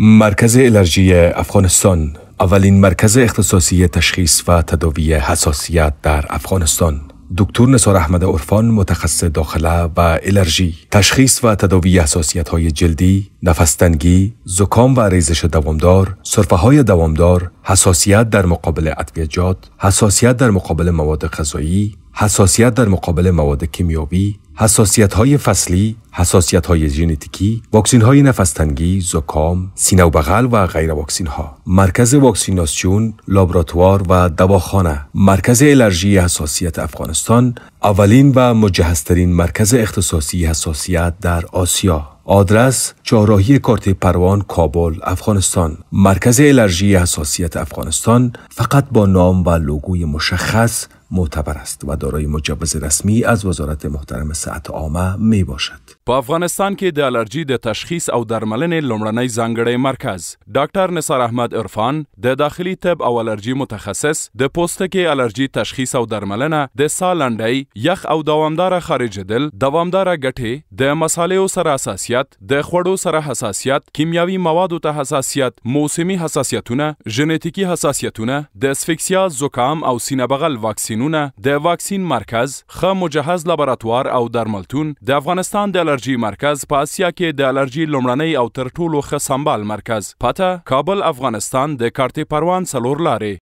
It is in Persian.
مرکز الرژی افغانستان اولین مرکز اختصاصی تشخیص و تداوی حساسیت در افغانستان دکتر نصار احمد عرفان متخصص داخله و الرژی تشخیص و تداوی حساسیت های جلدی، نفستنگی، زکام و ریزش دوامدار، سرفه های دوامدار، حساسیت در مقابل ادویجات، حساسیت در مقابل مواد غذایی، حساسیت در مقابل مواد کیمیاوی حساسیت های فصلی، حساسیت های ژنتیکی، واکسین های نفستنگی، زکام، سینه و بغل و غیر واکسین ها. مرکز واکسیناسیون، لابراتوار و دواخانه، مرکز الرژی حساسیت افغانستان، اولین و مجهزترین مرکز اختصاصی حساسیت در آسیا. آدرس چهارراهی کارت پروان کابل افغانستان مرکز الرژی حساسیت افغانستان فقط با نام و لوگوی مشخص معتبر است و دارای مجوز رسمی از وزارت محترم صحت عامه می باشد په افغانستان کې د الرجي د تشخیص او درملنې لومړنی ځانګړی مرکز ډاکټر نثار احمد عرفان د داخلي طب او الرجي متخصص د پوستکي الرجي تشخیص او درملنه د سالنډي یخ او دوامدار خارجدل دوامدار غټې د مصالحو سره حساسیت د خوړو سره حساسیت کیمیاوي موادو ته حساسیت موسمي حساسیتونه جنټیکی حساسیتونه د اسفیکسیا زکام او سینه بغل واکسینونه د واکسین مرکز خه مجهز لابراتوار او درملتون د افغانستان د الرژي مرکز په اسیا کې د الرژي لومړنۍ او تر ټولو ښه سمبال مرکز پته کابل افغانستان د کارته پروان څلور لارې